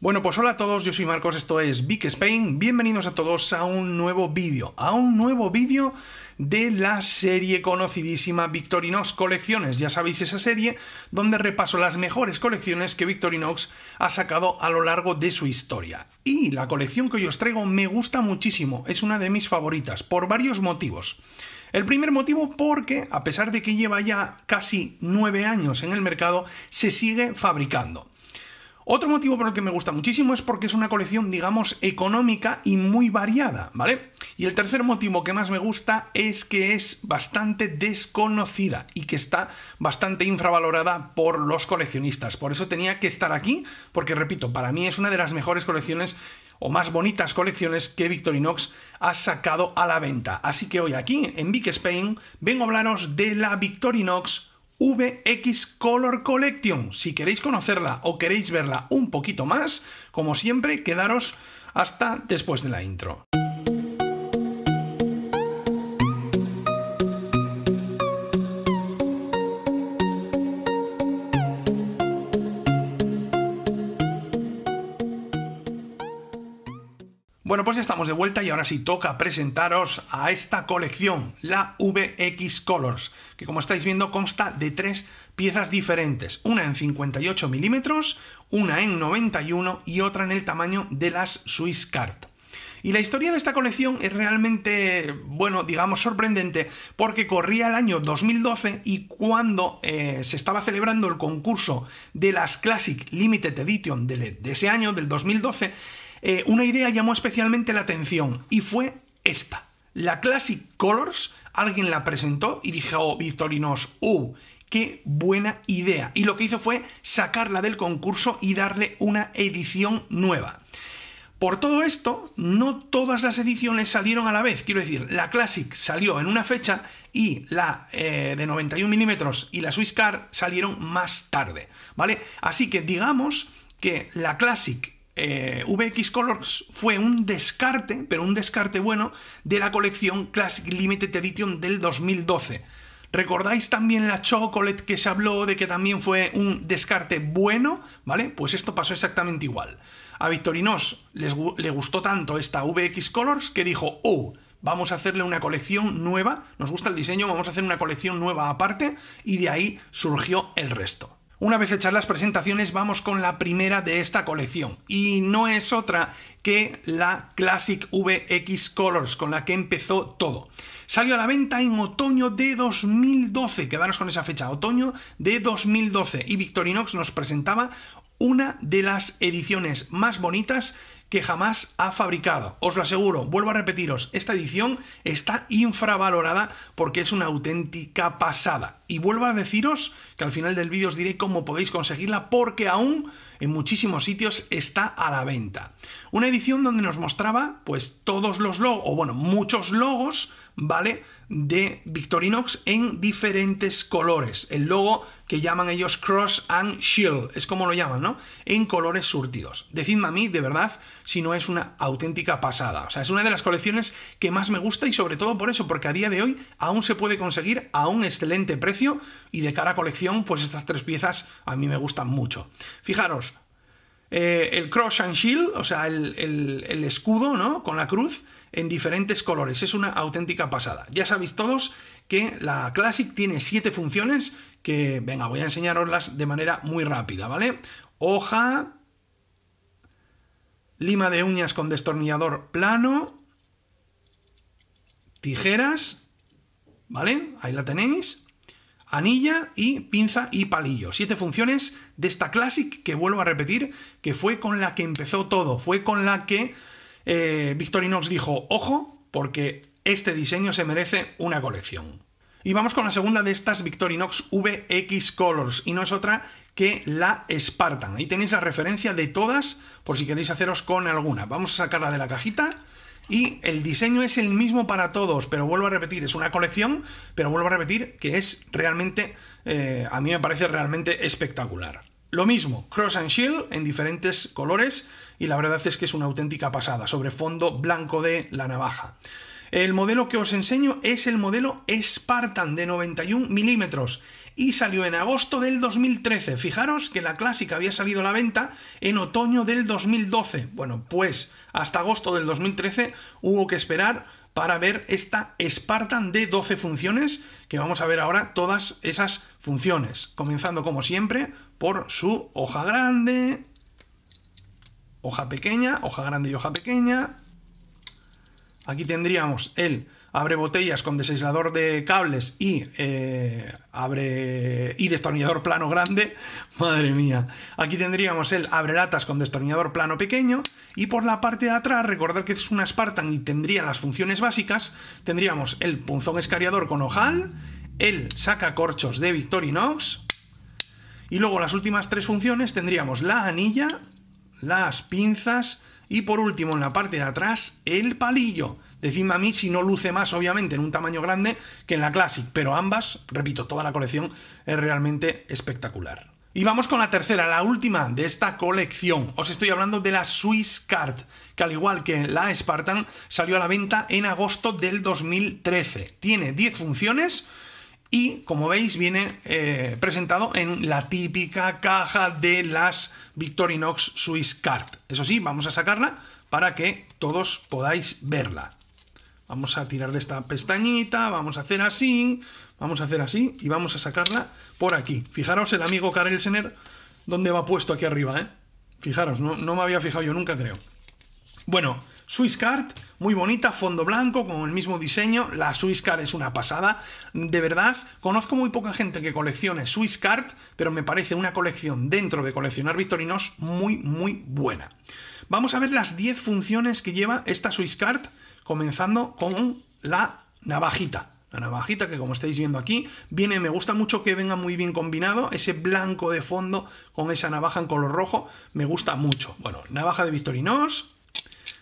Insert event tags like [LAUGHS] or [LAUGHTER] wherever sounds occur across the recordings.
Bueno, pues hola a todos, yo soy Marcos, esto es Big Spain, bienvenidos a todos a un nuevo vídeo, a un nuevo vídeo de la serie conocidísima Victorinox Colecciones, ya sabéis esa serie donde repaso las mejores colecciones que Victorinox ha sacado a lo largo de su historia. Y la colección que hoy os traigo me gusta muchísimo, es una de mis favoritas, por varios motivos. El primer motivo porque, a pesar de que lleva ya casi nueve años en el mercado, se sigue fabricando. Otro motivo por el que me gusta muchísimo es porque es una colección, digamos, económica y muy variada, ¿vale? Y el tercer motivo que más me gusta es que es bastante desconocida y que está bastante infravalorada por los coleccionistas. Por eso tenía que estar aquí, porque repito, para mí es una de las mejores colecciones o más bonitas colecciones que Victorinox ha sacado a la venta. Así que hoy aquí en Big Spain vengo a hablaros de la Victorinox VX Color Collection. Si queréis conocerla o queréis verla un poquito más, como siempre, quedaros hasta después de la intro. Bueno, pues ya estamos de vuelta y ahora sí toca presentaros a esta colección, la VX Colors, que como estáis viendo consta de tres piezas diferentes, una en 58 milímetros, una en 91 y otra en el tamaño de las Swiss Card. Y la historia de esta colección es realmente, bueno, digamos sorprendente, porque corría el año 2012 y cuando eh, se estaba celebrando el concurso de las Classic Limited Edition de ese año, del 2012, eh, una idea llamó especialmente la atención y fue esta. La Classic Colors, alguien la presentó y dijo oh, Victorinos, ¡uh! ¡Qué buena idea! Y lo que hizo fue sacarla del concurso y darle una edición nueva. Por todo esto, no todas las ediciones salieron a la vez. Quiero decir, la Classic salió en una fecha y la eh, de 91 milímetros y la Swiss Car salieron más tarde, ¿vale? Así que digamos que la Classic eh, VX Colors fue un descarte, pero un descarte bueno, de la colección Classic Limited Edition del 2012. ¿Recordáis también la Chocolate que se habló de que también fue un descarte bueno? ¿Vale? Pues esto pasó exactamente igual. A Victorinos le gustó tanto esta VX Colors que dijo, oh, vamos a hacerle una colección nueva, nos gusta el diseño, vamos a hacer una colección nueva aparte y de ahí surgió el resto. Una vez hechas las presentaciones, vamos con la primera de esta colección. Y no es otra que la Classic VX Colors, con la que empezó todo. Salió a la venta en otoño de 2012, quedaros con esa fecha, otoño de 2012. Y Victorinox nos presentaba una de las ediciones más bonitas que jamás ha fabricado. Os lo aseguro, vuelvo a repetiros, esta edición está infravalorada porque es una auténtica pasada. Y vuelvo a deciros que al final del vídeo os diré cómo podéis conseguirla porque aún en muchísimos sitios está a la venta. Una edición donde nos mostraba pues todos los logos, o bueno, muchos logos ¿vale? De Victorinox en diferentes colores. El logo que llaman ellos Cross and Shield, es como lo llaman, ¿no? En colores surtidos. Decidme a mí, de verdad, si no es una auténtica pasada. O sea, es una de las colecciones que más me gusta y sobre todo por eso, porque a día de hoy aún se puede conseguir a un excelente precio y de cara a colección, pues estas tres piezas a mí me gustan mucho. Fijaros, eh, el Cross and Shield, o sea, el, el escudo, ¿no? Con la cruz en diferentes colores. Es una auténtica pasada. Ya sabéis todos que la Classic tiene 7 funciones que, venga, voy a enseñaroslas de manera muy rápida, ¿vale? Hoja, lima de uñas con destornillador plano, tijeras, ¿vale? Ahí la tenéis. Anilla y pinza y palillo. Siete funciones de esta Classic que vuelvo a repetir, que fue con la que empezó todo, fue con la que eh, Victorinox dijo, ojo, porque este diseño se merece una colección. Y vamos con la segunda de estas Victorinox VX Colors, y no es otra que la Spartan. Ahí tenéis la referencia de todas, por si queréis haceros con alguna. Vamos a sacarla de la cajita. Y el diseño es el mismo para todos, pero vuelvo a repetir, es una colección, pero vuelvo a repetir que es realmente, eh, a mí me parece realmente espectacular. Lo mismo, Cross and Shield en diferentes colores y la verdad es que es una auténtica pasada, sobre fondo blanco de la navaja. El modelo que os enseño es el modelo Spartan de 91 milímetros y salió en agosto del 2013. Fijaros que la clásica había salido a la venta en otoño del 2012. Bueno, pues hasta agosto del 2013 hubo que esperar para ver esta Spartan de 12 funciones, que vamos a ver ahora todas esas funciones, comenzando como siempre por su hoja grande, hoja pequeña, hoja grande y hoja pequeña. Aquí tendríamos el abre botellas con desaislador de cables y eh, abre y destornillador plano grande. [LAUGHS] Madre mía. Aquí tendríamos el abre latas con destornillador plano pequeño. Y por la parte de atrás, recordad que es una Spartan y tendría las funciones básicas. Tendríamos el punzón escariador con ojal, el sacacorchos de Victorinox, y luego las últimas tres funciones tendríamos la anilla, las pinzas y por último en la parte de atrás el palillo. Decidme a mí si no luce más, obviamente, en un tamaño grande que en la Classic, pero ambas, repito, toda la colección es realmente espectacular. Y vamos con la tercera, la última de esta colección. Os estoy hablando de la Swiss Card, que al igual que la Spartan, salió a la venta en agosto del 2013. Tiene 10 funciones, y como veis viene eh, presentado en la típica caja de las Victorinox Swiss Card. Eso sí, vamos a sacarla para que todos podáis verla. Vamos a tirar de esta pestañita, vamos a hacer así, vamos a hacer así y vamos a sacarla por aquí. Fijaros el amigo Karel Sener donde va puesto aquí arriba, ¿eh? Fijaros, no, no me había fijado yo nunca, creo. Bueno, Swiss Card, muy bonita, fondo blanco, con el mismo diseño. La Swiss Card es una pasada. De verdad, conozco muy poca gente que coleccione Card, pero me parece una colección dentro de coleccionar Victorinos muy, muy buena. Vamos a ver las 10 funciones que lleva esta Swiss Card, comenzando con la navajita. La navajita que como estáis viendo aquí, viene, me gusta mucho que venga muy bien combinado, ese blanco de fondo con esa navaja en color rojo, me gusta mucho. Bueno, navaja de Victorinos,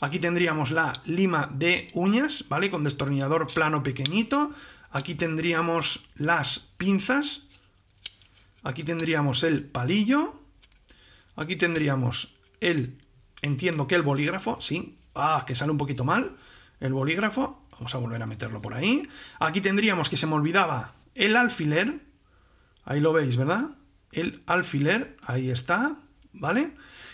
Aquí tendríamos la lima de uñas, ¿vale? Con destornillador plano pequeñito. Aquí tendríamos las pinzas. Aquí tendríamos el palillo. Aquí tendríamos el, entiendo que el bolígrafo, sí. Ah, que sale un poquito mal. El bolígrafo. Vamos a volver a meterlo por ahí. Aquí tendríamos que se me olvidaba el alfiler. Ahí lo veis, ¿verdad? El alfiler, ahí está. ¿vale?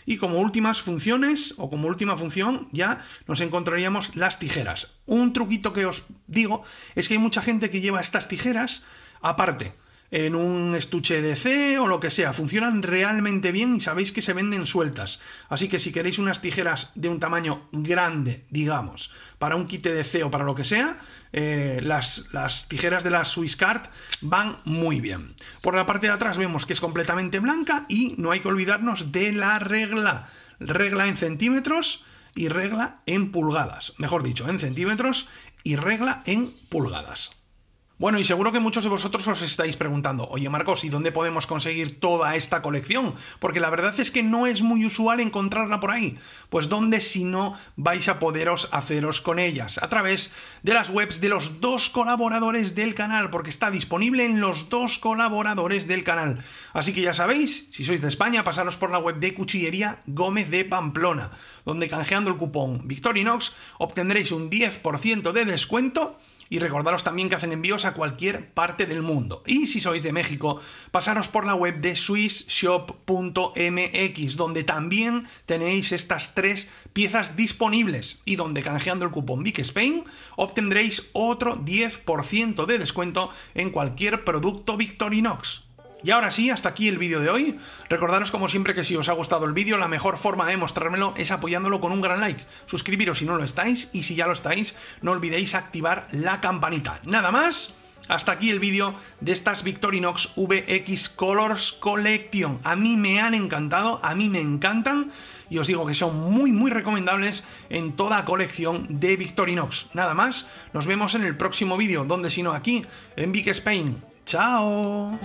Y como últimas funciones o como última función ya nos encontraríamos las tijeras. Un truquito que os digo es que hay mucha gente que lleva estas tijeras aparte en un estuche de C o lo que sea. Funcionan realmente bien y sabéis que se venden sueltas. Así que si queréis unas tijeras de un tamaño grande, digamos, para un quite de C o para lo que sea, eh, las, las, tijeras de la Swisscard van muy bien. Por la parte de atrás vemos que es completamente blanca y no hay que olvidarnos de la regla. Regla en centímetros y regla en pulgadas. Mejor dicho, en centímetros y regla en pulgadas. Bueno, y seguro que muchos de vosotros os estáis preguntando, oye Marcos, ¿y dónde podemos conseguir toda esta colección? Porque la verdad es que no es muy usual encontrarla por ahí. Pues ¿dónde si no vais a poderos haceros con ellas? A través de las webs de los dos colaboradores del canal, porque está disponible en los dos colaboradores del canal. Así que ya sabéis, si sois de España, pasaros por la web de Cuchillería Gómez de Pamplona, donde canjeando el cupón Victorinox obtendréis un 10% de descuento y recordaros también que hacen envíos a cualquier parte del mundo. Y si sois de México, pasaros por la web de swissshop.mx, donde también tenéis estas tres piezas disponibles y donde canjeando el cupón Big Spain obtendréis otro 10% de descuento en cualquier producto Victorinox. Y ahora sí, hasta aquí el vídeo de hoy. Recordaros como siempre que si os ha gustado el vídeo, la mejor forma de mostrármelo es apoyándolo con un gran like. Suscribiros si no lo estáis y si ya lo estáis, no olvidéis activar la campanita. Nada más. Hasta aquí el vídeo de estas Victorinox VX Colors Collection. A mí me han encantado, a mí me encantan y os digo que son muy muy recomendables en toda colección de Victorinox. Nada más, nos vemos en el próximo vídeo, donde si no aquí, en Big Spain. ¡Chao!